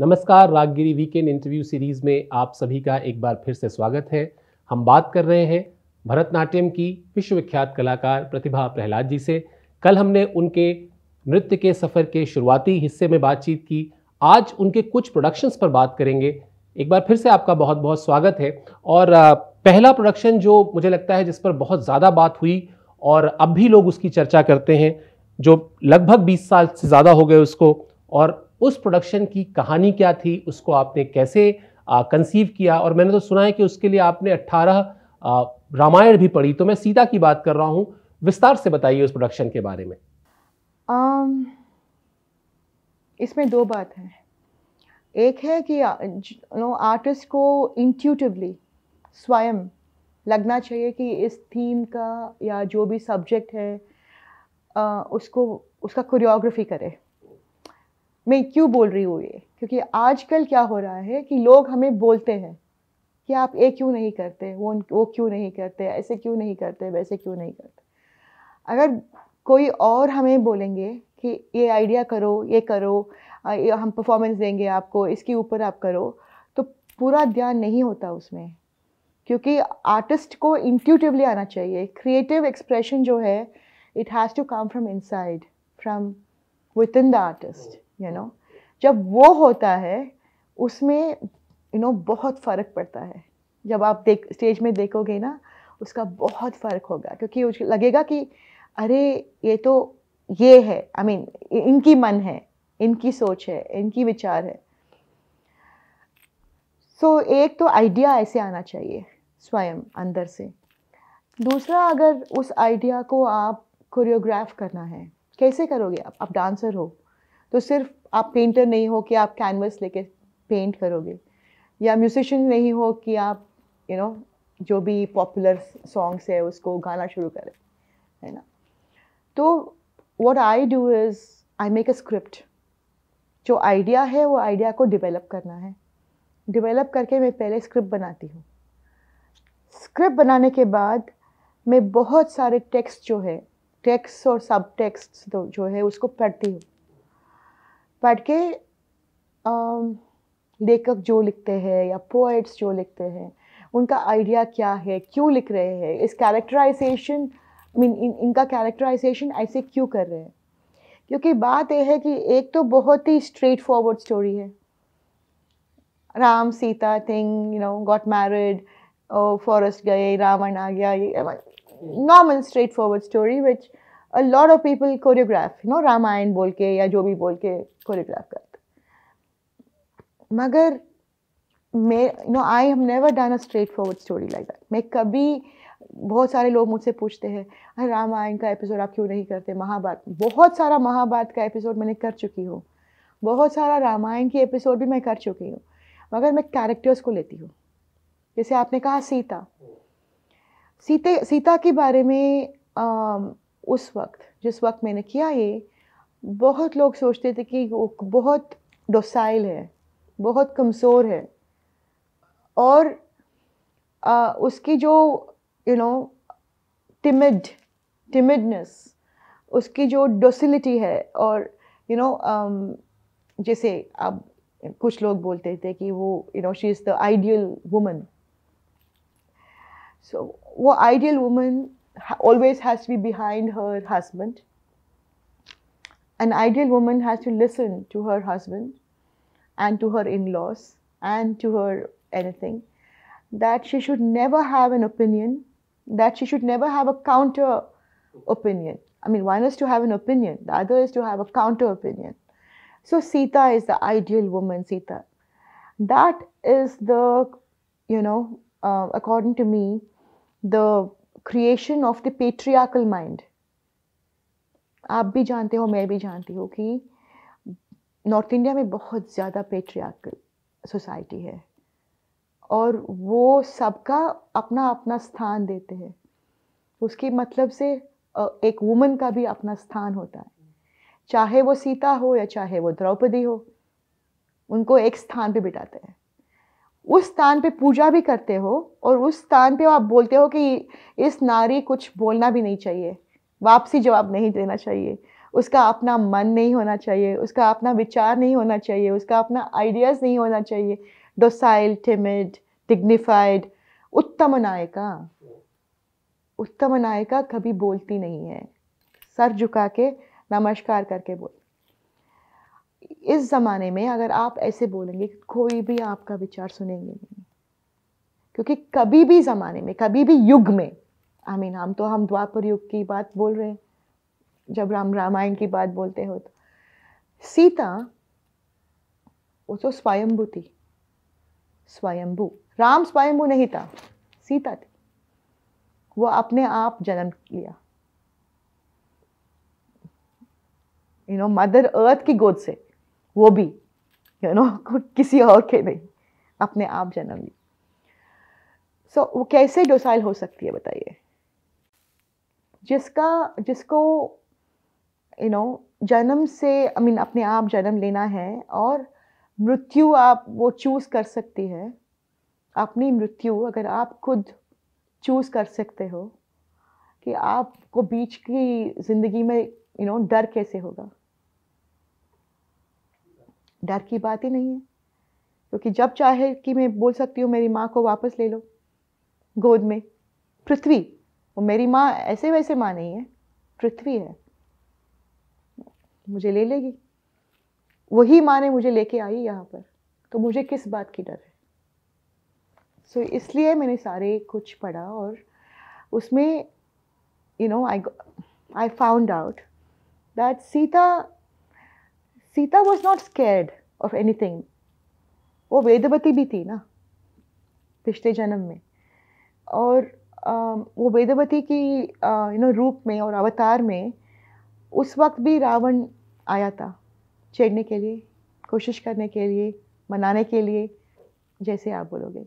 नमस्कार रागगिरी weekend interview series में आप सभी का एक बार फिर से स्वागत है हम बात कर रहे हैं भरतनाट्यम की विश्वविख्यात कलाकार प्रतिभा प्रहलाद जी से कल हमने उनके नृत्य के सफ़र के शुरुआती हिस्से में बातचीत की आज उनके कुछ प्रोडक्शंस पर बात करेंगे एक बार फिर से आपका बहुत बहुत स्वागत है और पहला प्रोडक्शन जो मुझे लगता है जिस पर बहुत ज़्यादा बात हुई और अब भी लोग उसकी चर्चा करते हैं जो लगभग 20 साल से ज़्यादा हो गए उसको और उस प्रोडक्शन की कहानी क्या थी उसको आपने कैसे कंसीव किया और मैंने तो सुना है कि उसके लिए आपने 18 रामायण भी पढ़ी तो मैं सीता की बात कर रहा हूँ विस्तार से बताइए उस प्रोडक्शन के बारे में um, इसमें दो बात है एक है कि नो आर्टिस्ट को इंट्यूटिवली स्वयं लगना चाहिए कि इस थीम का या जो भी सब्जेक्ट है आ, उसको उसका कोरियोग्राफी करे मैं क्यों बोल रही हूँ ये क्योंकि आजकल क्या हो रहा है कि लोग हमें बोलते हैं कि आप ये क्यों नहीं करते वो वो क्यों नहीं करते ऐसे क्यों नहीं करते वैसे क्यों नहीं करते अगर कोई और हमें बोलेंगे कि ये आइडिया करो ये करो हम परफॉर्मेंस देंगे आपको इसके ऊपर आप करो तो पूरा ध्यान नहीं होता उसमें क्योंकि आर्टिस्ट को इंट्यूटिवली आना चाहिए क्रिएटिव एक्सप्रेशन जो है it has to come from inside from within the artist you know जब वो होता है उसमें यू नो बहुत फ़र्क पड़ता है जब आप देख स्टेज में देखोगे ना उसका बहुत फ़र्क होगा क्योंकि लगेगा कि अरे ये तो ये है आई I मीन mean, इनकी मन है इनकी सोच है इनकी विचार है सो so, एक तो आइडिया ऐसे आना चाहिए स्वयं अंदर से दूसरा अगर उस आइडिया को आप कोरियोग्राफ करना है कैसे करोगे आप आप डांसर हो तो सिर्फ आप पेंटर नहीं हो कि आप कैनवस लेके पेंट करोगे या म्यूजिशियन नहीं हो कि आप यू you नो know, जो भी पॉपुलर सॉन्ग्स है उसको गाना शुरू करें है ना तो what I do is I make a script जो आइडिया है वो आइडिया को डिवेलप करना है डिवेलप करके मैं पहले स्क्रिप्ट बनाती हूँ स्क्रिप्ट बनाने के बाद मैं बहुत सारे टेक्स्ट जो है टेक्स्ट और सब टेक्स्ट तो जो है उसको पढ़ती हूँ पढ़ के लेखक जो लिखते हैं या पोइट्स जो लिखते हैं उनका आइडिया क्या है क्यों लिख रहे हैं इस कैरेक्टराइजेशन मीन इन इनका कैरेक्टराइजेशन ऐसे क्यों कर रहे हैं क्योंकि बात यह है कि एक तो बहुत ही स्ट्रेट फॉरवर्ड स्टोरी है Ram Sita thing you know got married forest गए रावण आ गया ये normal straightforward story which a lot of people choreograph no Ramayana बोल के या जो भी बोल के कोरियोग्राफ करते मगर may no I have never done a straightforward story like that मैं कभी बहुत सारे लोग मुझसे पूछते हैं अरे रामायण का एपिसोड आप क्यों नहीं करते महाभारत बहुत सारा महाभारत का एपिसोड मैंने कर चुकी हूँ बहुत सारा रामायण की एपिसोड भी मैं कर चुकी हूँ मगर मैं कैरेक्टर्स को लेती हूँ जैसे आपने कहा सीता सीते सीता के बारे में उस वक्त जिस वक्त मैंने किया ये बहुत लोग सोचते थे कि वो बहुत डोसाइल है बहुत कमज़ोर है और आ, उसकी जो यू नो टिमिड टिमिडनेस उसकी जो डोसिलिटी है और you you know know, um, जैसे अब कुछ लोग बोलते थे कि वो you know she is the ideal woman so वो ideal woman always has to be behind her husband. An ideal woman has to listen to her husband and to her in laws and to her anything. That she should never have an opinion, that she should never have a counter opinion. I mean, one is to have an opinion, the other is to have a counter opinion. So, Sita is the ideal woman, Sita. That is the, you know, uh, according to me, the creation of the patriarchal mind आप भी जानते हो मैं भी जानती हूँ कि north India में बहुत ज़्यादा पेट्रियाकल सोसाइटी है और वो सबका अपना अपना स्थान देते हैं उसके मतलब से एक वुमन का भी अपना स्थान होता है चाहे वो सीता हो या चाहे वो द्रौपदी हो उनको एक स्थान पे बिठाते हैं उस स्थान पे पूजा भी करते हो और उस स्थान पे आप बोलते हो कि इस नारी कुछ बोलना भी नहीं चाहिए वापसी जवाब नहीं देना चाहिए उसका अपना मन नहीं होना चाहिए उसका अपना विचार नहीं होना चाहिए उसका अपना आइडियाज़ नहीं होना चाहिए डोसाइल टिमिड डिग्निफाइड उत्तम नायिका उत्तम नायिका कभी बोलती नहीं है सर झुका के नमस्कार करके बोल इस ज़माने में अगर आप ऐसे बोलेंगे कोई भी आपका विचार सुनेंगे नहीं क्योंकि कभी भी ज़माने में कभी भी युग में आई मीन हम तो हम द्वापर युग की बात बोल रहे हैं जब राम रामायण की बात बोलते हो तो सीता वो तो स्वयंभू थी स्वयंभू राम स्वयंभू नहीं था सीता थी वो अपने आप जन्म लिया यू नो मदर अर्थ की गोद से वो भी यू you नो know, किसी और के नहीं अपने आप जन्म ली सो so, वो कैसे डोसाइल हो सकती है बताइए जिसका जिसको यू नो जन्म से आई I मीन mean, अपने आप जन्म लेना है और मृत्यु आप वो चूज़ कर सकती है अपनी मृत्यु अगर आप खुद चूज़ कर सकते हो कि आपको बीच की ज़िंदगी में यू you नो know, डर कैसे होगा डर की बात ही नहीं है क्योंकि जब चाहे कि मैं बोल सकती हूँ मेरी माँ को वापस ले लो गोद में पृथ्वी वो मेरी माँ ऐसे वैसे माँ नहीं है पृथ्वी है मुझे ले लेगी वही माँ ने मुझे लेके आई यहाँ पर तो मुझे किस बात की डर है सो so, इसलिए मैंने सारे कुछ पढ़ा और उसमें you know I I found out that Sita Sita was not scared of anything वो वेदवती भी थी ना पिछले जन्म में और वो वेदवती की यू नो रूप में और अवतार में उस वक्त भी रावण आया था छेड़ने के लिए कोशिश करने के लिए मनाने के लिए जैसे आप बोलोगे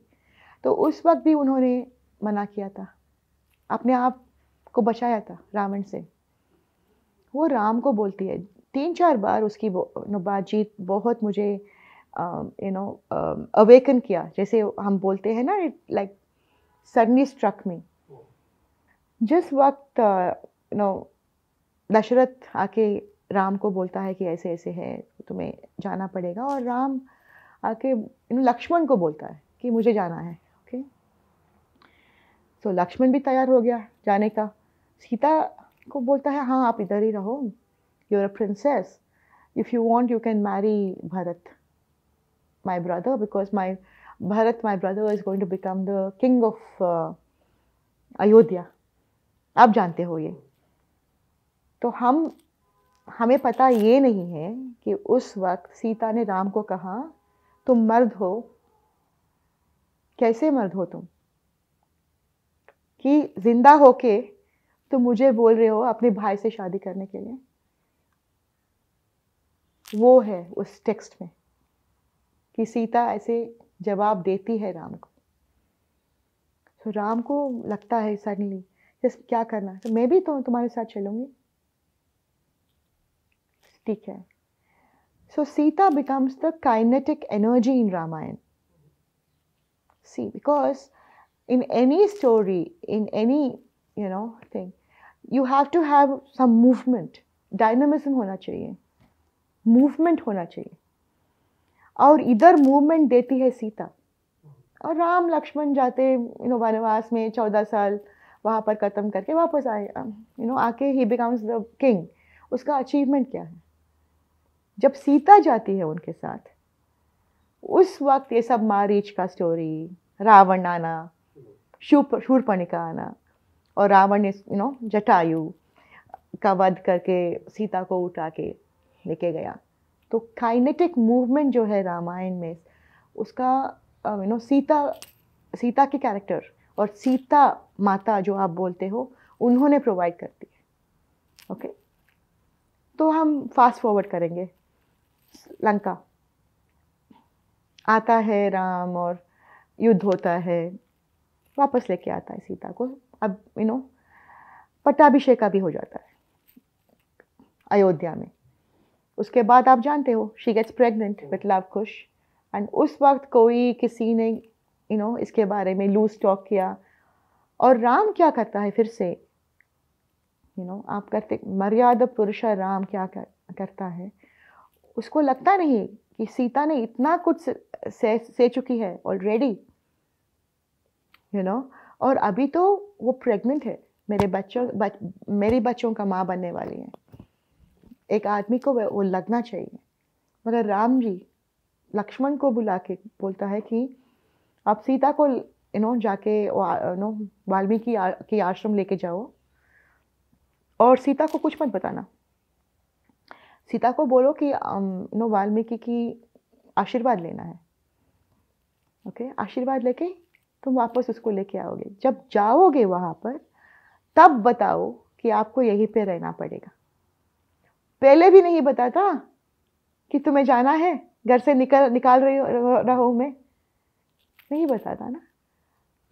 तो उस वक्त भी उन्होंने मना किया था अपने आप को बचाया था रावण से वो राम को बोलती है तीन चार बार उसकी बातचीत बहुत मुझे यू नो अवेकन किया जैसे हम बोलते हैं ना it like suddenly struck me जिस वक्त यू नो दशरथ आके राम को बोलता है कि ऐसे ऐसे है तुम्हें जाना पड़ेगा और राम आके यू नो लक्ष्मण को बोलता है कि मुझे जाना है ओके सो लक्ष्मण भी तैयार हो गया जाने का सीता को बोलता है हाँ आप इधर ही रहो You're a princess. If you want, you can marry Bharat, my brother, because my Bharat, my brother, is going to become the king of uh, Ayodhya. आप जानते हो ये तो हम हमें पता ये नहीं है कि उस वक्त सीता ने राम को कहा तुम मर्द हो कैसे मर्द हो तुम कि जिंदा होके तुम मुझे बोल रहे हो अपने भाई से शादी करने के लिए वो है उस टेक्स्ट में कि सीता ऐसे जवाब देती है राम को तो राम को लगता है सडनली क्या करना तो मैं भी तो तुम्हारे साथ चलूंगी ठीक है so Sita becomes the kinetic energy in Ramayana see because in any story in any you know thing you have to have some movement dynamism होना चाहिए मूवमेंट होना चाहिए और इधर मूवमेंट देती है सीता और राम लक्ष्मण जाते यू नो वनवास में चौदह साल वहाँ पर ख़त्म करके वापस आए यू um, नो आके ही बिकम्स द किंग उसका अचीवमेंट क्या है जब सीता जाती है उनके साथ उस वक्त ये सब मारीच का स्टोरी रावण आना शूप शूरपणिका का आना और रावण ने यू नो जटायु का वध करके सीता को उठा के लेके गया तो काइनेटिक मूवमेंट जो है रामायण में उसका you uh, know Sita Sita के कैरेक्टर और सीता माता जो आप बोलते हो उन्होंने प्रोवाइड करती है ओके okay? तो हम फास्ट फॉरवर्ड करेंगे लंका आता है राम और युद्ध होता है वापस लेके आता है सीता को अब यू नो पट्टाभिषेक का भी हो जाता है अयोध्या में उसके बाद आप जानते हो she gets pregnant with Luv Kush and उस वक्त कोई किसी ने यू नो इसके बारे में लूज टॉक किया और राम क्या करता है फिर से यू नो आप करते मर्यादा पुरुष राम क्या करता है उसको लगता नहीं कि सीता ने इतना कुछ से, से चुकी है ऑलरेडी यू नो और अभी तो वो प्रेग्नेंट है मेरे बच्चों बच, मेरे बच्चों का माँ बनने वाली है एक आदमी को वो लगना चाहिए मगर राम जी लक्ष्मण को बुला के बोलता है कि आप सीता को यू नो जाके नो वाल्मीकि की आश्रम लेके जाओ और सीता को कुछ मत बताना सीता को बोलो कि नो um, वाल्मीकि की आशीर्वाद लेना है ओके आशीर्वाद लेके तुम वापस उसको लेके आओगे जब जाओगे वहाँ पर तब बताओ कि आपको यहीं पे रहना पड़ेगा पहले भी नहीं बताता कि तुम्हें जाना है घर से निकल निकाल रही रहो मैं नहीं बताता ना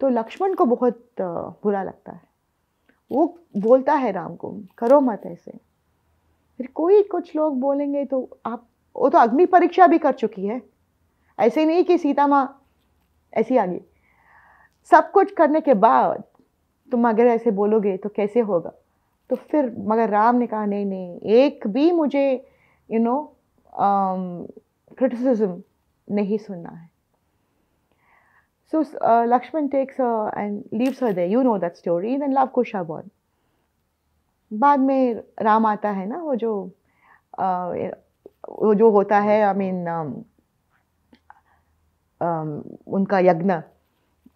तो लक्ष्मण को बहुत बुरा लगता है वो बोलता है राम को करो मत ऐसे फिर कोई कुछ लोग बोलेंगे तो आप वो तो अग्नि परीक्षा भी कर चुकी है ऐसे नहीं कि सीता माँ ऐसी आ गई सब कुछ करने के बाद तुम अगर ऐसे बोलोगे तो कैसे होगा तो फिर मगर राम ने कहा नहीं नहीं एक भी मुझे यू नो क्रिटिसिज्म नहीं सुनना है so Lakshman takes and leaves her there you know that story then Luv Kusha born बाद में राम आता है ना वो जो uh, वो जो होता है I I mean mean, um, um, उनका यज्ञ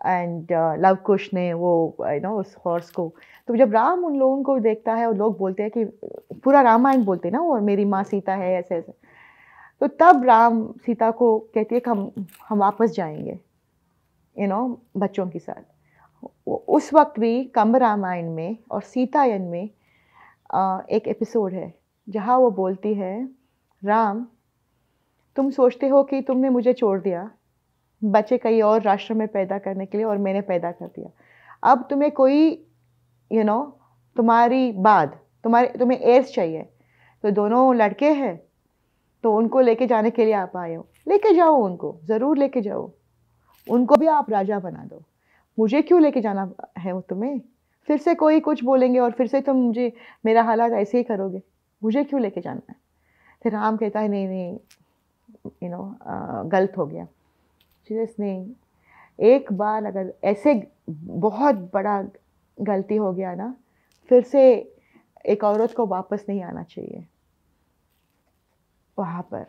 एंड लव कुश ने वो यू नो उस हॉर्स को uh, तो जब राम उन लोगों को देखता है और लोग बोलते हैं कि पूरा रामायण बोलते हैं ना और मेरी माँ सीता है ऐसे ऐसे तो तब राम सीता को कहती है कि हम हम वापस जाएंगे यू नो बच्चों के साथ उस वक्त भी कम्ब रामायण में और सीतायन में एक एपिसोड है जहाँ वो बोलती है राम तुम सोचते हो कि तुमने मुझे छोड़ दिया बच्चे कई और राष्ट्र में पैदा करने के लिए और मैंने पैदा कर दिया अब तुम्हें कोई यू you नो know, तुम्हारी बाद तुम्हारे तुम्हें एस चाहिए तो दोनों लड़के हैं तो उनको लेके जाने के लिए आप आए हो लेके जाओ उनको ज़रूर लेके जाओ उनको भी आप राजा बना दो मुझे क्यों लेके जाना है वो तुम्हें फिर से कोई कुछ बोलेंगे और फिर से तुम मुझे मेरा हालात ऐसे ही करोगे मुझे क्यों लेके जाना है फिर राम कहता है नहीं नहीं यू नो गलत हो गया नहीं एक बार अगर ऐसे बहुत बड़ा गलती हो गया ना फिर से एक औरत को वापस नहीं आना चाहिए वहाँ पर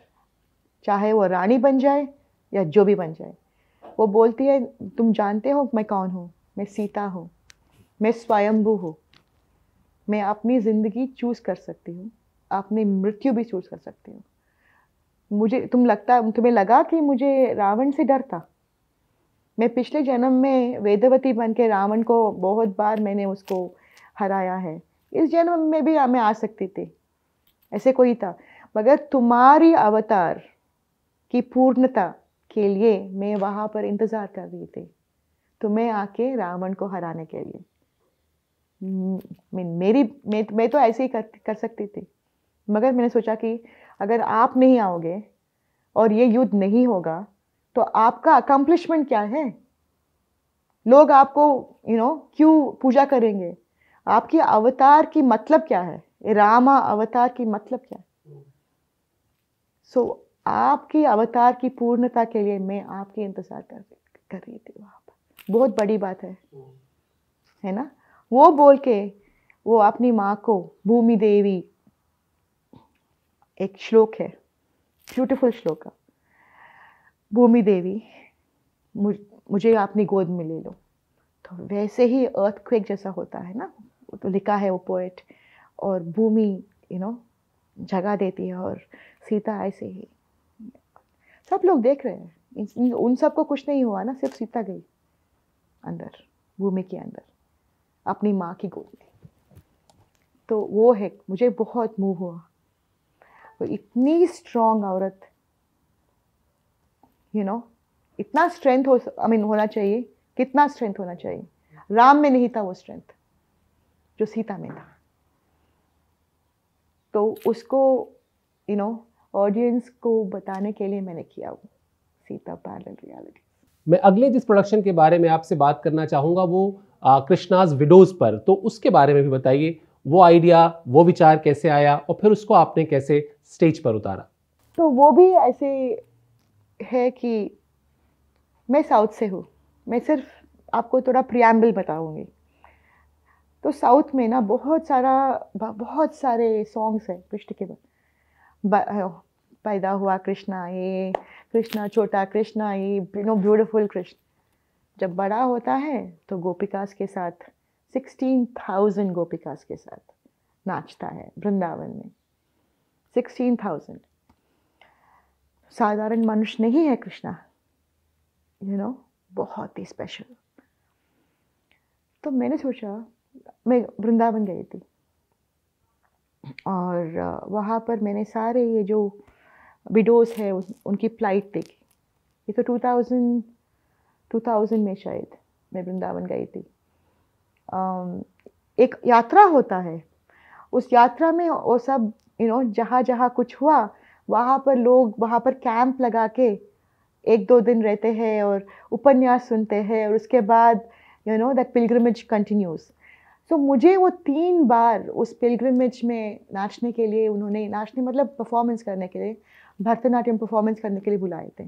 चाहे वो रानी बन जाए या जो भी बन जाए वो बोलती है तुम जानते हो मैं कौन हूँ मैं सीता हूँ मैं स्वयंभू हूँ मैं अपनी ज़िंदगी चूज़ कर सकती हूँ अपनी मृत्यु भी चूज़ कर सकती हूँ मुझे तुम लगता तुम्हें लगा कि मुझे रावण से डर था मैं पिछले जन्म में वेदवती बन के रावण को बहुत बार मैंने उसको हराया है इस जन्म में भी मैं आ सकती थी ऐसे कोई था मगर तुम्हारी अवतार की पूर्णता के लिए मैं वहाँ पर इंतज़ार कर रही थी तुम्हें तो आके रावण को हराने के लिए मेरी मैं मैं तो ऐसे ही कर कर सकती थी मगर मैंने सोचा कि अगर आप नहीं आओगे और ये युद्ध नहीं होगा तो आपका अकम्पलिशमेंट क्या है लोग आपको यू you नो know, क्यों पूजा करेंगे आपकी अवतार की मतलब क्या है रामा अवतार की मतलब क्या है सो so, आपकी अवतार की पूर्णता के लिए मैं आपकी इंतजार कर कर रही थी आप बहुत बड़ी बात है है ना वो बोल के वो अपनी माँ को भूमि देवी एक श्लोक है ब्यूटिफुल श्लोक है भूमि देवी मुझ मुझे अपनी गोद में ले लो तो वैसे ही अर्थ क्वेक जैसा होता है ना वो तो लिखा है वो पोइट और भूमि यू नो जगा देती है और सीता ऐसे ही सब लोग देख रहे हैं उन सबको कुछ नहीं हुआ ना सिर्फ सीता गई अंदर भूमि के अंदर अपनी माँ की गोद में तो वो है मुझे बहुत मूव हुआ वो इतनी स्ट्रांग औरत यू नो इतना स्ट्रेंथ हो आई I मीन mean, होना चाहिए कितना स्ट्रेंथ होना चाहिए राम में नहीं था वो स्ट्रेंथ जो सीता में था तो उसको यू नो ऑडियंस को बताने के लिए मैंने किया वो सीता पैरल रियालिटी मैं अगले जिस प्रोडक्शन के बारे में आपसे बात करना चाहूँगा वो कृष्णाज विडोज पर तो उसके बारे में भी बताइए वो आइडिया वो विचार कैसे आया और फिर उसको आपने कैसे स्टेज पर उतारा तो वो भी ऐसे है कि मैं साउथ से हूँ मैं सिर्फ आपको थोड़ा प्रियम्बल बताऊँगी तो साउथ में ना बहुत सारा बहुत सारे सॉन्ग्स हैं कृष्ण के बाद पैदा हुआ कृष्णा ये कृष्णा छोटा कृष्णा ये नो ब्यूटिफुल कृष्ण जब बड़ा होता है तो गोपिकास के साथ सिक्सटीन थाउजेंड गोपिकास के साथ नाचता है वृंदावन में सिक्सटीन थाउजेंड साधारण मनुष्य नहीं है Krishna you you know know, बहुत ही स्पेशल तो मैंने सोचा मैं वृंदावन गई थी और वहाँ पर मैंने सारे ये जो विडोज है उनकी फ्लाइट देखी ये तो 2000 2000 में शायद मैं वृंदावन गई थी एक यात्रा होता है उस यात्रा में वो सब यू नो जहाँ जहाँ कुछ हुआ वहाँ पर लोग वहाँ पर कैंप लगा के एक दो दिन रहते हैं और उपन्यास सुनते हैं और उसके बाद you know that pilgrimage continues so मुझे वो तीन बार उस पिलग्रमेज में नाचने के लिए उन्होंने नाचने मतलब परफॉर्मेंस करने के लिए भरतनाट्यम परफॉर्मेंस करने के लिए बुलाए थे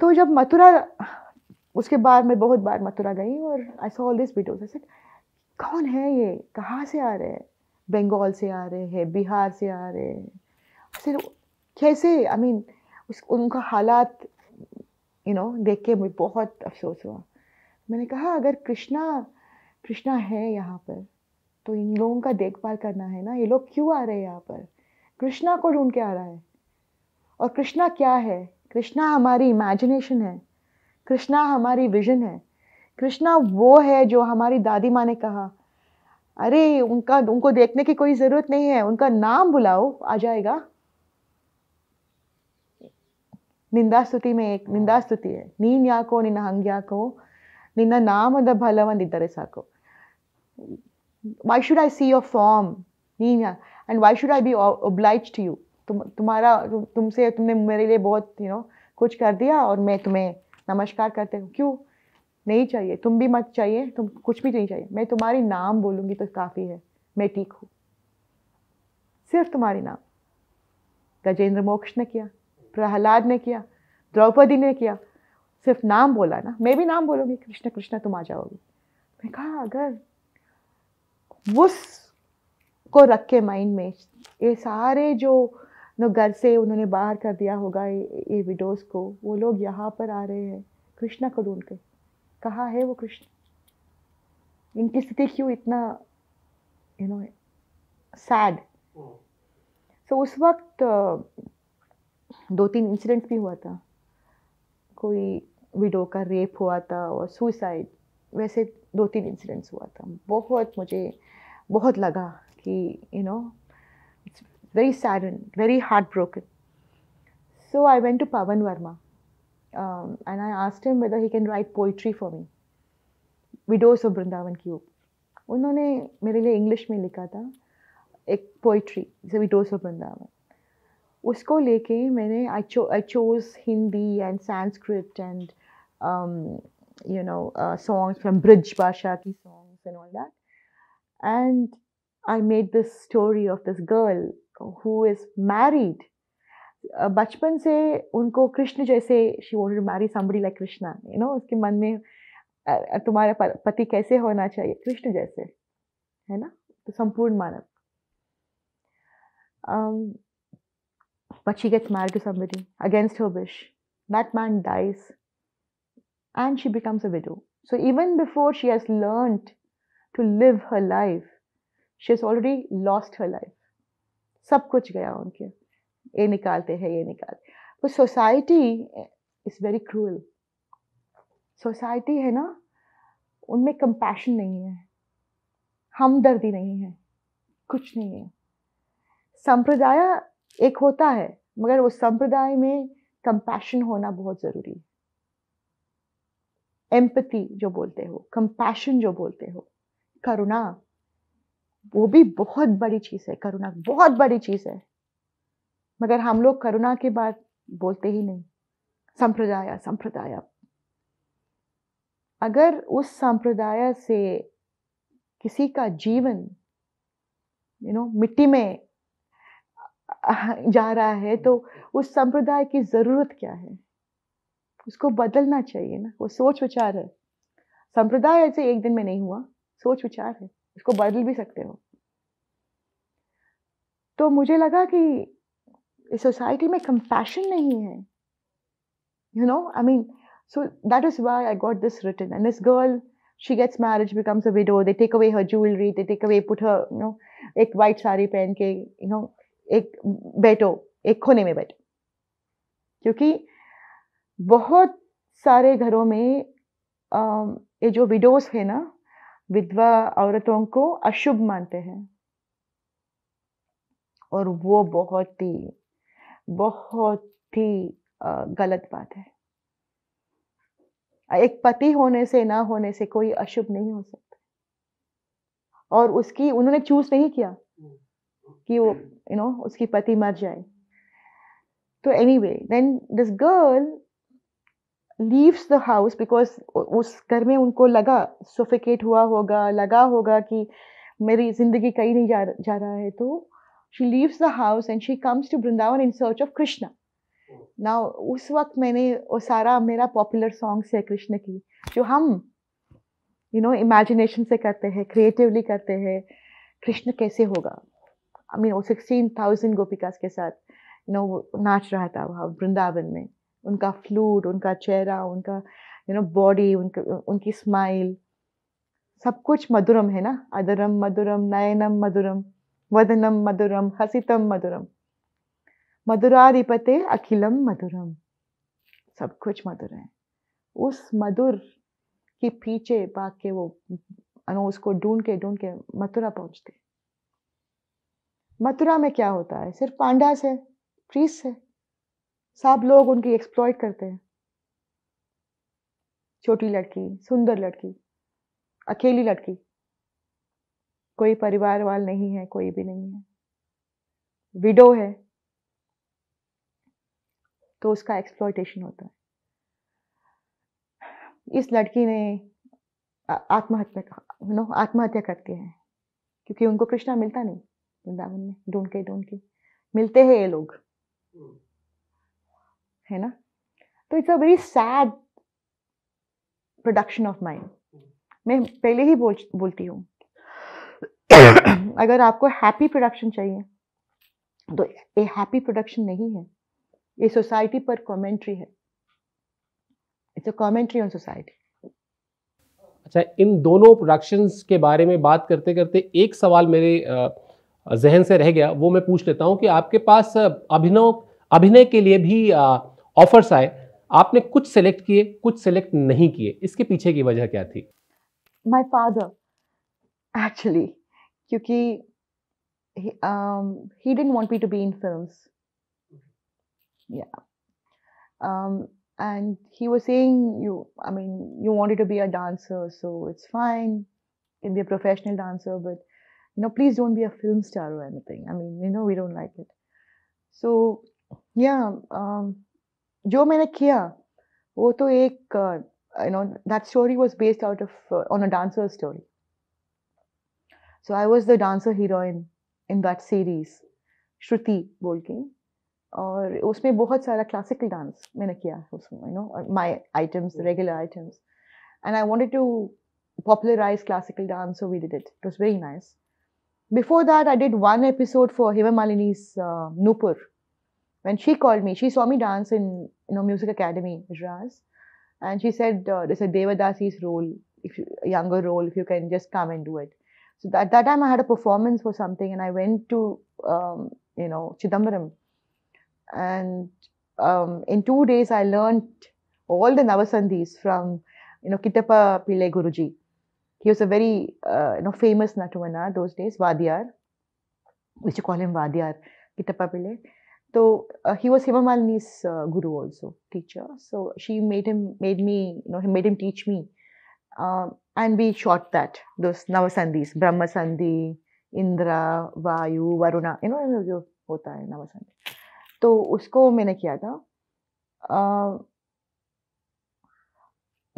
तो जब मथुरा उसके बाद मैं बहुत बार मथुरा गई और I saw all this video कौन है ये कहाँ से आ रहे हैं बंगाल से आ रहे हैं बिहार से आ रहे हैं फिर कैसे आई I मीन mean, उस उनका हालात यू नो देख के मुझे बहुत अफसोस हुआ मैंने कहा अगर कृष्णा कृष्णा है यहाँ पर तो इन लोगों का देखभाल करना है ना ये लोग क्यों आ रहे हैं यहाँ पर कृष्णा को ढूंढ के आ रहा है और कृष्णा क्या है कृष्णा हमारी इमेजिनेशन है कृष्णा हमारी विजन है कृष्णा वो है जो हमारी दादी माँ ने कहा अरे उनका उनको देखने की कोई ज़रूरत नहीं है उनका नाम बुलाओ आ जाएगा निंदा स्तुति ಸ್ತುತಿ ಮೇ ನಿಂದಾ ಸ್ತುತಿ ನೀನು ಯಾಕೋ ನಿನ್ನ ಹಂಗೆ ಯಾಕೋ ನಿನ್ನ ನಾಮದ ಬಲವಂದಿದ್ದರೆ साको why should I see your form नीन या and why should I be obliged to you तुम तुम्हारा तुमसे तुमने मेरे लिए बहुत यू you नो know, कुछ कर दिया और मैं तुम्हें नमस्कार करते हूँ क्यों नहीं चाहिए तुम भी मत चाहिए तुम कुछ भी नहीं चाहिए मैं तुम्हारी नाम बोलूँगी तो काफ़ी है मैं ठीक हूँ सिर्फ तुम्हारी नाम गजेंद्र मोक्ष ने किया प्रहलाद ने किया द्रौपदी ने किया सिर्फ नाम बोला ना मैं भी नाम बोलूँगी कृष्ण कृष्ण तुम आ जाओगी मैं कहा अगर उस को रख के माइंड में ये सारे जो नो घर से उन्होंने बाहर कर दिया होगा ये, ये विडोज़ को वो लोग यहाँ पर आ रहे हैं कृष्णा को ढूंढ के कहाँ है वो कृष्ण इनकी स्थिति क्यों इतना यू नो सैड सो उस वक्त दो तीन इंसिडेंट भी हुआ था कोई विडो का रेप हुआ था और सुसाइड वैसे दो तीन इंसिडेंट्स हुआ था बहुत मुझे बहुत लगा कि you know it's very sad and very heartbroken so I went to Pavan Varma and I asked him whether he can write poetry for me widows of Vrindavan की उन्होंने मेरे लिए इंग्लिश में लिखा था एक पोइट्री जैसे विडोज ऑफ वृंदावन उसको लेके मैंने आई चो I chose Hindi and Sanskrit and you know songs from Braj Bhasha की songs and all that and I made this story of this girl who is married बचपन से उनको कृष्ण जैसे she want to marry somebody like Krishna you know उसके मन में तुम्हारा पति कैसे होना चाहिए कृष्ण जैसे है ना तो संपूर्ण मानव um, But she gets married to somebody against her wish. That man dies. And she becomes a widow. So even before she has learned to live her life, she has already lost her life. सब कुछ गया उनके ये निकालते हैं ये निकाल पर society is very cruel society है ना उनमें कंपैशन नहीं है हमदर्दी नहीं है कुछ नहीं है संप्रदाय एक होता है मगर वो संप्रदाय में कंपैशन होना बहुत ज़रूरी है एम्पति जो बोलते हो कंपैशन जो बोलते हो करुणा वो भी बहुत बड़ी चीज़ है करुणा बहुत बड़ी चीज़ है मगर हम लोग करुणा के बाद बोलते ही नहीं संप्रदाय संप्रदाय अगर उस संप्रदाय से किसी का जीवन यू you नो know, मिट्टी में जा रहा है तो उस संप्रदाय की ज़रूरत क्या है उसको बदलना चाहिए ना वो सोच विचार है संप्रदाय ऐसे एक दिन में नहीं हुआ सोच विचार है उसको बदल भी सकते हो तो मुझे लगा कि इस सोसाइटी में कंपैशन नहीं है you know I mean so that is why I got this return and this girl she gets marriage becomes a widow they take away her jewellery they take away put her you know एक white sari पहन के you know एक बैठो एक खोने में बैठो क्योंकि बहुत सारे घरों में ये जो विडोज है ना विधवा औरतों को अशुभ मानते हैं और वो बहुत ही बहुत ही गलत बात है एक पति होने से ना होने से कोई अशुभ नहीं हो सकता और उसकी उन्होंने चूज नहीं किया कि वो यू नो उसकी पति मर जाए तो anyway then this girl leaves the house because उस घर में उनको लगा सोफिकेट हुआ होगा लगा होगा कि मेरी जिंदगी कहीं नहीं जा जा रहा है तो she leaves the house and she comes to Vrindavan in search of Krishna ना उस वक्त मैंने वो सारा मेरा पॉपुलर सॉन्ग्स है कृष्ण की जो हम यू नो इमेजिनेशन से करते हैं क्रिएटिवली करते हैं कृष्ण कैसे होगा आई मीन वो सिक्सटीन थाउजेंड गोपिकास के साथ यू नो नाच रहा था वहाँ वृंदावन में उनका फ्लूट उनका चेहरा उनका यू नो बॉडी उनका उनकी स्माइल सब कुछ मधुरम है ना अदरम मधुरम नयनम मधुरम वदनम मधुरम हसितम मधुरम मधुराधिपते अखिलम मधुरम सब कुछ मधुर है उस मधुर के पीछे पाके के वो उसको ढूंढ के ढूंढ के मथुरा पहुंचते मथुरा में क्या होता है सिर्फ पांडास है प्रीस है सब लोग उनकी एक्सप्लॉयट करते हैं छोटी लड़की सुंदर लड़की अकेली लड़की कोई परिवार वाल नहीं है कोई भी नहीं है विडो है तो उसका एक्सप्लॉयटेशन होता है इस लड़की ने आत्महत्या नो आत्महत्या करती है क्योंकि उनको कृष्णा मिलता नहीं वृंदावन में ढूंढ के ढूंढ के मिलते हैं ये लोग हम्म। है ना तो it's a very sad production of mind मैं पहले ही बोल बोलती हूँ अगर आपको हैप्पी प्रोडक्शन चाहिए तो ये हैप्पी प्रोडक्शन नहीं है ये सोसाइटी पर कमेंट्री है it's a commentary on society अच्छा इन दोनों प्रोडक्शंस के बारे में बात करते करते एक सवाल मेरे आ, जहन से रह गया वो मैं पूछ लेता हूँ कि आपके पास अभिनव अभिनय के लिए भी ऑफर्स आए आपने कुछ सेलेक्ट किए कुछ सेलेक्ट नहीं किए इसके पीछे की वजह क्या थी माई फादर एक्चुअली क्योंकि he didn't want me to be in film या and he was saying you i mean you wanted to be a dancer so it's fine you can be a professional you know, please don't be a film star or anything. I mean, you know, we don't like it. So, yeah, um, जो मैंने किया वो तो एक uh, you know that story was based out of uh, on a dancer story so i was the dancer heroine in that series shruti बोल के और उसमें बहुत सारा क्लासिकल डांस मैंने किया उसमें you know my items regular items and I wanted to popularise classical dance so we did it it was very nice before that, I did one episode for Hema Malini's uh, Nupur. When she called me, she saw me dance in you know music academy, Madras, and she said uh, there's a Devadasi's role, if you, a younger role, if you can just come and do it. So at that, time, I had a performance for something, and I went to um, you know Chidambaram, and um, in two days, I learned all the Navasandhis from you know Kitapa Pile Guruji He was a very uh, you know famous Natumana those days, Vadiyar. which you call him Vadiyar Kitappa Pillai. So uh, he was Himamalini's uh, guru also, teacher. So she made him, made me, you know, he made him teach me. uh, and we shot that, those Navasandhis, Brahma Sandhi, Indra, Vayu, Varuna, you know, जो hota hai Navasandhi. तो उसको मैंने किया था आ,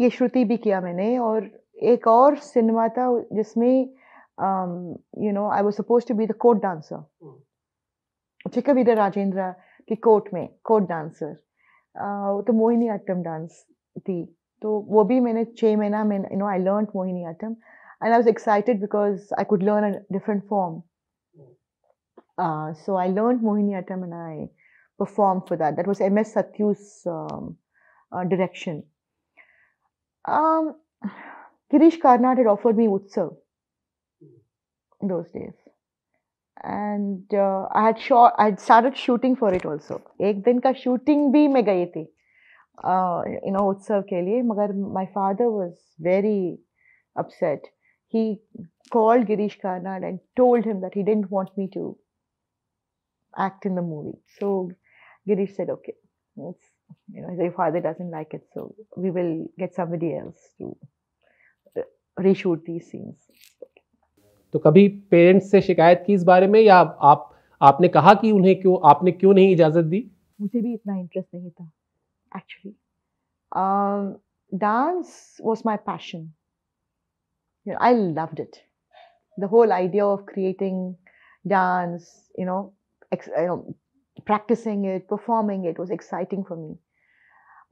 ये श्रुति भी किया मैंने और एक और सिनेमा था जिसमें you know I was suppose to be the court dancer ठीक है वीर राजेंद्र की कोर्ट में कोर्ट डांसर uh, तो मोहिनी अट्टम डांस थी तो वो भी मैंने छः महीना में you know I learn Mohiniyattam and I was excited because I could learn a different form so I learn Mohiniyattam and I perform for that that was M S Sathyu's direction Girish Karnad had offered me Utsav in those days. And uh, I had shot, I had started shooting for it also. एक दिन का shooting भी मैं गई थी, you know, उत्सव के my father was very upset. He called Girish Karnad and told him that he didn't want me to act in the movie. So Girish said, okay, it's, you know, your father doesn't like it, so we will get somebody else to reshoot the scenes तो कभी parents से शिकायत की इस बारे में या आप आपने कहा कि उन्हें क्यों आपने क्यों नहीं इजाज़त दी मुझे भी इतना इंटरेस्ट नहीं था actually dance was my passion I loved it the whole idea of creating dance you know practising it performing it was exciting for me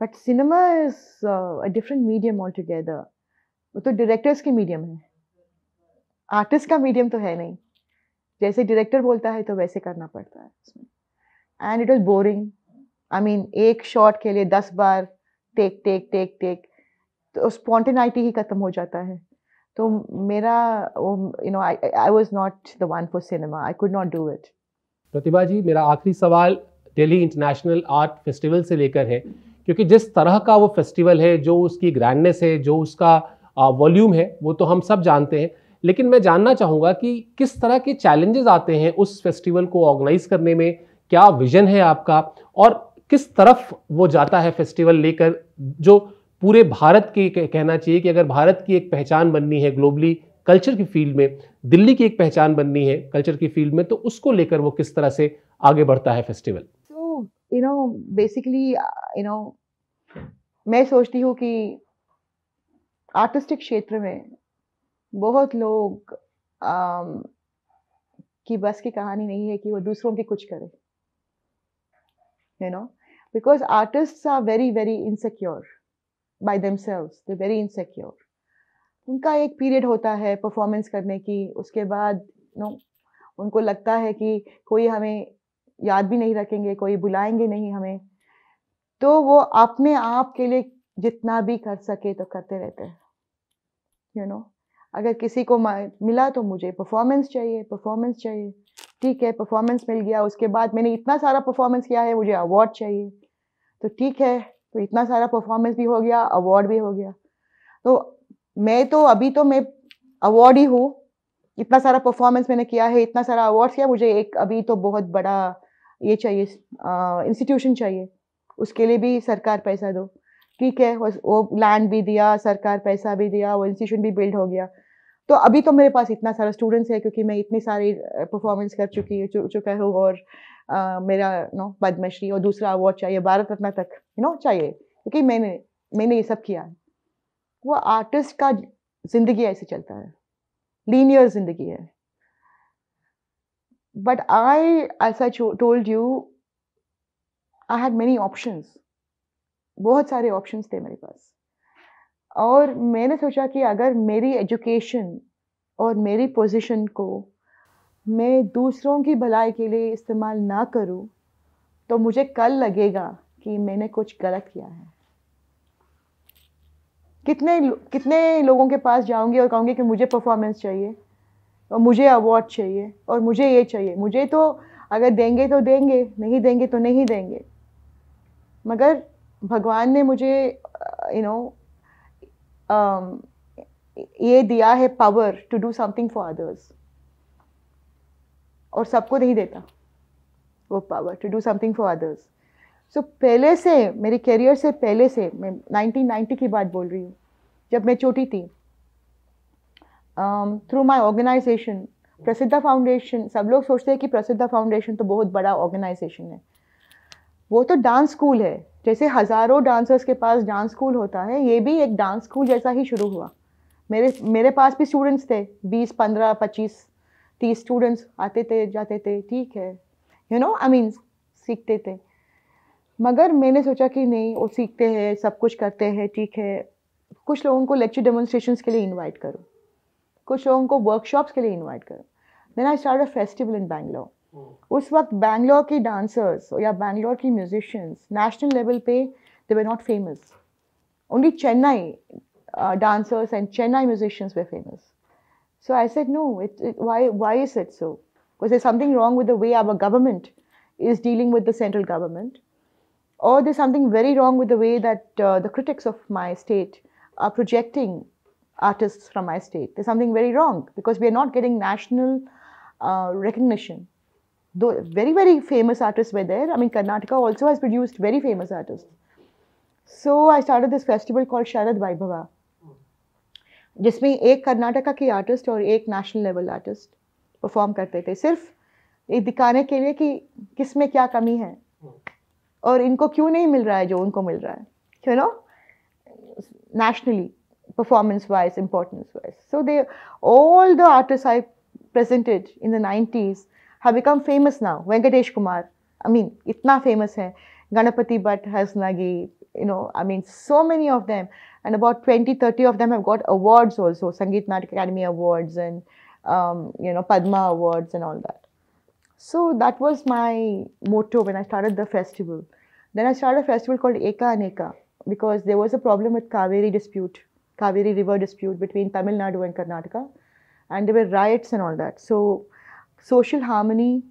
but cinema is a different medium all altogether. वो तो directors की medium है artist का medium तो है नहीं जैसे director बोलता है तो वैसे करना पड़ता है उसमें and it was boring I mean एक शॉट के लिए दस बार टेक टेक टेक टेक तो स्पॉन्टेनाइटी ही ख़त्म हो जाता है तो मेरा वो you know I was not the one for cinema I could not do it Pratibha ji मेरा आखिरी सवाल दिल्ली इंटरनेशनल आर्ट फेस्टिवल से लेकर है क्योंकि जिस तरह का वो फेस्टिवल है जो उसकी ग्रैंडनेस है जो उसका वॉल्यूम है वो तो हम सब जानते हैं लेकिन मैं जानना चाहूँगा कि किस तरह के चैलेंजेस आते हैं उस फेस्टिवल को ऑर्गेनाइज करने में क्या विजन है आपका और किस तरफ वो जाता है फेस्टिवल लेकर जो पूरे भारत की कहना चाहिए कि अगर भारत की एक पहचान बननी है ग्लोबली कल्चर की फील्ड में दिल्ली की एक पहचान बननी है कल्चर की फील्ड में तो उसको लेकर वो किस तरह से आगे बढ़ता है festival so you know basically you know मैं सोचती हूँ कि आर्टिस्टिक क्षेत्र में बहुत लोग आम, की बस की कहानी नहीं है कि वो दूसरों की कुछ करे you know because artist are very very insecure by self they very insecure उनका एक पीरियड होता है परफॉर्मेंस करने की उसके बाद नो उनको लगता है कि कोई हमें याद भी नहीं रखेंगे कोई बुलाएंगे नहीं हमें तो वो अपने आप के लिए जितना भी कर सके तो करते रहते हैं यू नो अगर किसी को मिला तो मुझे परफॉर्मेंस चाहिए परफॉर्मेंस चाहिए ठीक है परफॉर्मेंस मिल गया उसके बाद मैंने इतना सारा परफॉर्मेंस किया है मुझे अवार्ड चाहिए तो ठीक है तो इतना सारा परफॉर्मेंस भी हो गया अवार्ड भी हो गया तो मैं तो अभी तो मैं अवार्ड ही हूँ इतना सारा परफॉर्मेंस मैंने किया है इतना सारा अवार्ड किया मुझे एक अभी तो बहुत बड़ा ये चाहिए इंस्टीट्यूशन चाहिए उसके लिए भी सरकार पैसा दो ठीक है वो लैंड भी दिया सरकार पैसा भी दिया वो इंस्टीट्यूशन भी बिल्ड हो गया तो अभी तो मेरे पास इतना सारा स्टूडेंट्स है क्योंकि मैं इतनी सारी परफॉर्मेंस कर चुकी चु, चुका हूँ और आ, मेरा नो पद्मश्री और दूसरा अवार्ड चाहिए भारत रत्न तक यू नो चाहिए क्योंकि मैंने मैंने ये सब किया है वो आर्टिस्ट का जिंदगी ऐसे चलता है लीनियर जिंदगी है but I I told you I had many options बहुत सारे ऑप्शंस थे मेरे पास और मैंने सोचा कि अगर मेरी एजुकेशन और मेरी पोजीशन को मैं दूसरों की भलाई के लिए इस्तेमाल ना करूं तो मुझे कल लगेगा कि मैंने कुछ गलत किया है कितने कितने लोगों के पास जाऊंगी और कहूँगी कि मुझे परफॉर्मेंस चाहिए और मुझे अवार्ड चाहिए और मुझे ये चाहिए मुझे तो अगर देंगे तो देंगे नहीं देंगे तो नहीं देंगे मगर भगवान ने मुझे यू uh, नो um, ये दिया है power to do something for others और सबको नहीं देता वो power to do something for others so पहले से मेरे करियर से पहले से मैं 1990 की बात बोल रही हूँ जब मैं छोटी थी through my organisation Prasiddha foundation सब लोग सोचते हैं कि प्रसिद्धा फाउंडेशन तो बहुत बड़ा ऑर्गेनाइजेशन है वो तो डांस स्कूल है जैसे हज़ारों डांसर्स के पास डांस स्कूल होता है ये भी एक डांस स्कूल जैसा ही शुरू हुआ मेरे मेरे पास भी स्टूडेंट्स थे बीस पंद्रह पच्चीस तीस स्टूडेंट्स आते थे जाते थे ठीक है यू नो आई मीन सीखते थे मगर मैंने सोचा कि नहीं वो सीखते हैं सब कुछ करते हैं ठीक है कुछ लोगों को लेक्चर डेमोन्स्ट्रेशन के लिए इन्वाइट करो कुछ लोगों को वर्कशॉप्स के लिए इन्वाइट करो then I start a festival in Bangalore Hmm. उस वक्त बैंगलोर के डांसर्स या बैंगलोर की म्यूजिशियंस नेशनल लेवल पे they were not famous only Chennai dancers and Chennai musicians were famous So I said, no, it, it, why, why is it so? Because there's something wrong with the way our government is dealing with the central government, or there's something very wrong with the way that uh, the critics of my state are projecting artists from my state. There's something very wrong because we are not getting national uh, recognition. though very very famous artists were there i mean karnataka also has produced very famous artists so i started this festival called sharad vaibhava जिसमें एक कर्नाटका के artist और एक national level artist perform करते थे सिर्फ ये दिखाने के लिए कि किस में क्या कमी है और इनको क्यों नहीं मिल रहा है जो उनको मिल रहा है you know nationally performance wise importance wise so they all the artist I presented in the nineties have become famous now. Venkatesh Kumar, I mean, itna famous hai. Ganapati Bhatt, Nagi, you know, I mean, so many of them. And about 20, 30 of them have got awards also, Sangeet Natak Academy Awards and, um, you know, Padma Awards and all that. So that was my motto when I started the festival. Then I started a festival called Eka Aneka because there was a problem with Kaveri dispute, Kaveri river dispute between Tamil Nadu and Karnataka. And there were riots and all that. So social harmony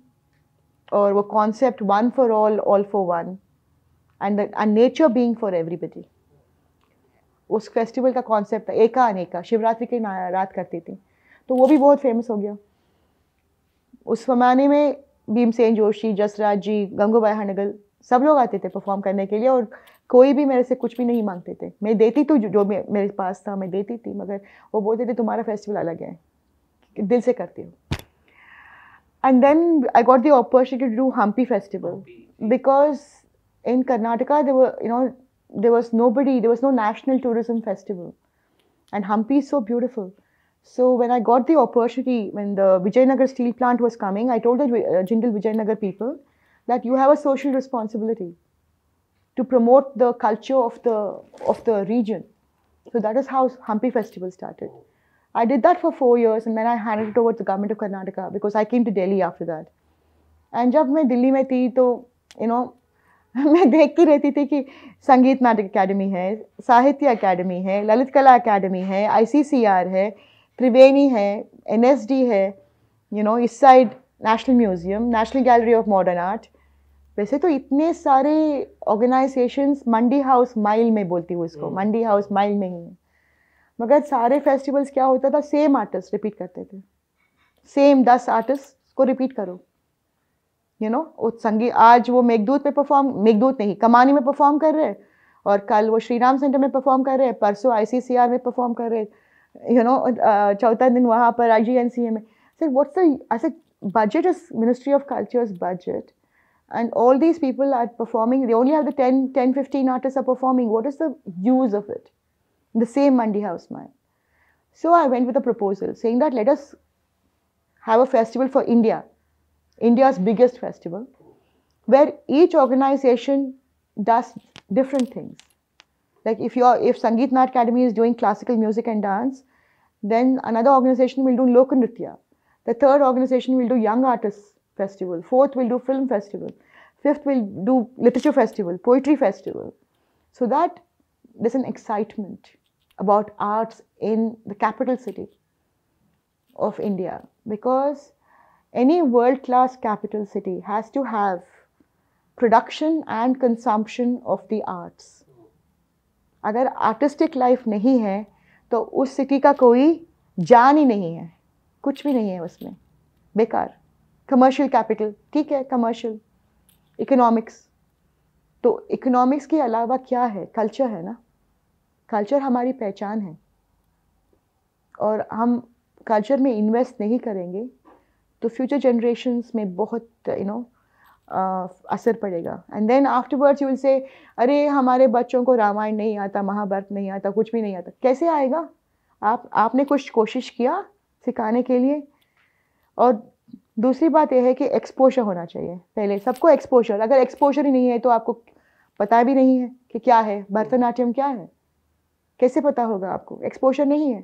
और वो concept one for all all for one and and nature nature for everybody उस festival का concept था एका अनेका शिवरात्रि के रात करते थे तो वो भी बहुत फेमस हो गया उस जमाने में भीमसेन जोशी जसराज जी गंगूबाई हनगल सब लोग आते थे परफॉर्म करने के लिए और कोई भी मेरे से कुछ भी नहीं मांगते थे मैं देती तो जो मेरे पास था मैं देती थी मगर वो बोलते थे तुम्हारा फेस्टिवल अलग है दिल से करती हो And then I got the opportunity to do Hampi Festival because in Karnataka there were, you know, there was nobody, there was no national tourism festival, and Hampi is so beautiful. So when I got the opportunity, when the Vijayanagar steel plant was coming, I told the uh, Jindal Vijayanagar people that you have a social responsibility to promote the culture of the of the region. So that is how Hampi Festival started. I did that for four years and then I handed it over to the government of Karnataka because I came to Delhi after that. And जब मैं दिल्ली में थी तो you you know know, मैं के रहती थी कि संगीत नाटक अकेडमी है साहित्य अकेडमी है ललित कला अकेडमी है आर है त्रिवेणी है डी है यू नो इस side national museum national gallery of modern art वैसे तो इतने सारे ऑर्गेनाइजेशंस मंडी हाउस माइल में बोलती हूँ इसको hmm. मंडी हाउस माइल में ही मगर सारे फेस्टिवल्स क्या होता था सेम आर्टिस्ट रिपीट करते थे सेम दस आर्टिस्ट को रिपीट करो यू नो know, संगीत आज वो मेघदूत में परफॉर्म मेघदूत नहीं कमानी में परफॉर्म कर रहे हैं और कल वो श्री राम सेंटर में परफॉर्म कर रहे हैं परसों आई में परफॉर्म कर रहे हैं यू नो चौथा दिन वहाँ पर आई जी एन सी ए में सर व्हाट्स द ऐसे budget is ministry of culture's budget and all these people are performing they only have the 10 10 15 artists are performing what is the use of it the same Mandi house man. So I went with a proposal saying that let us have a festival for India, India's biggest festival, where each organization does different things. Like if you're if Sangeetna Academy is doing classical music and dance, then another organization will do Lokanritya. The third organization will do young artists festival. Fourth will do film festival. Fifth will do literature festival, poetry festival. So that there's an excitement. about arts in the capital city of India because any world class capital city has to have production and consumption of the arts अगर artistic life नहीं है तो उस city का कोई जान ही नहीं है कुछ भी नहीं है उसमें बेकार कमर्शियल कैपिटल ठीक है कमर्शियल इकोनॉमिक्स तो इकोनॉमिक्स के अलावा क्या है कल्चर है ना कल्चर हमारी पहचान है और हम कल्चर में इन्वेस्ट नहीं करेंगे तो फ्यूचर जनरेशन्स में बहुत यू नो असर पड़ेगा and then afterwards you will say अरे हमारे बच्चों को रामायण नहीं आता महाभारत नहीं आता कुछ भी नहीं आता कैसे आएगा आप आपने कुछ कोशिश किया सिखाने के लिए और दूसरी बात यह है कि एक्सपोजर होना चाहिए पहले सबको एक्सपोजर अगर एक्सपोजर ही नहीं है तो आपको पता भी नहीं है कि क्या है भरतनाट्यम क्या है कैसे पता होगा आपको एक्सपोजर नहीं है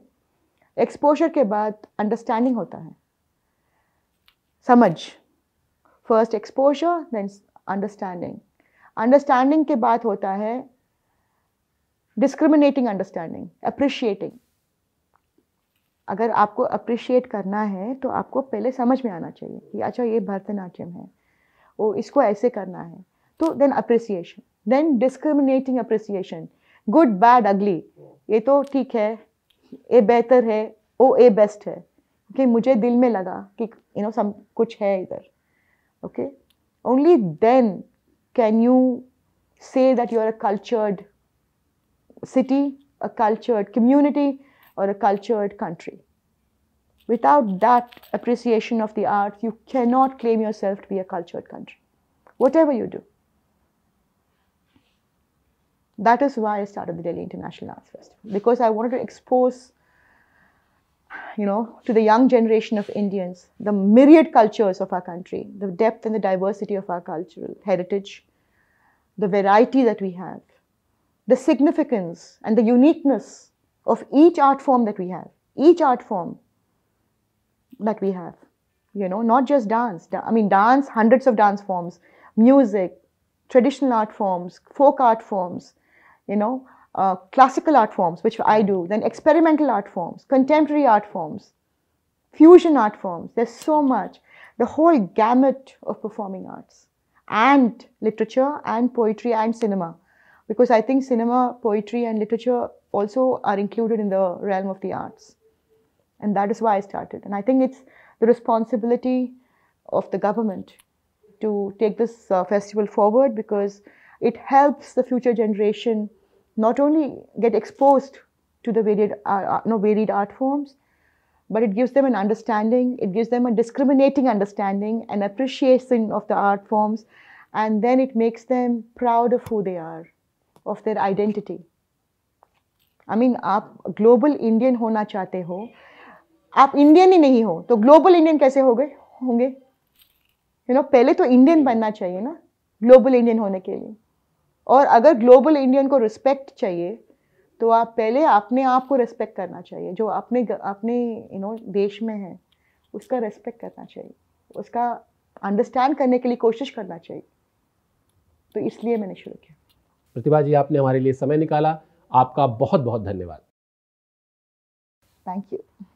एक्सपोजर के बाद अंडरस्टैंडिंग होता है समझ first exposure then understanding understanding के बाद होता है डिस्क्रिमिनेटिंग अंडरस्टैंडिंग अप्रिशिएटिंग अगर आपको अप्रिशिएट करना है तो आपको पहले समझ में आना चाहिए कि अच्छा ये भरतनाट्यम है वो इसको ऐसे करना है तो then appreciation then discriminating appreciation good bad अगली ये तो ठीक है ए बेहतर है ओ ए बेस्ट है कि मुझे दिल में लगा कि यू नो सम कुछ है इधर okay only then can you say that you are a cultured city a cultured community और a cultured country without that appreciation of the art you can not claim yourself to be a cultured country whatever you do That is why I started the Delhi International Arts Festival because I wanted to expose, you know, to the young generation of Indians the myriad cultures of our country, the depth and the diversity of our cultural heritage, the variety that we have, the significance and the uniqueness of each art form that we have, each art form that we have, you know, not just dance. I mean, dance, hundreds of dance forms, music, traditional art forms, folk art forms, you know, uh, classical art forms, which I do, then experimental art forms, contemporary art forms, fusion art forms. There's so much. The whole gamut of performing arts and literature and poetry and cinema. Because I think cinema, poetry and literature also are included in the realm of the arts. And that is why I started. And I think it's the responsibility of the government to take this uh, festival forward because it helps the future generation not only get exposed to the varied, uh, uh, no, varied art forms, but it gives them an understanding, it gives them a discriminating understanding, an appreciation of the art forms, and then it makes them proud of who they are, of their identity. I mean, आप global Indian होना चाहते हो आप Indian ही nahi ho, तो global Indian kaise ho गए You know, no पहले तो इंडियन बनना चाहिए ना ग्लोबल इंडियन होने के और अगर ग्लोबल इंडियन को रिस्पेक्ट चाहिए तो आप पहले अपने आप को रेस्पेक्ट करना चाहिए जो अपने अपने यू नो देश में है उसका रेस्पेक्ट करना चाहिए उसका अंडरस्टैंड करने के लिए कोशिश करना चाहिए तो इसलिए मैंने शुरू किया प्रतिभा जी आपने हमारे लिए समय निकाला आपका बहुत बहुत धन्यवाद थैंक यू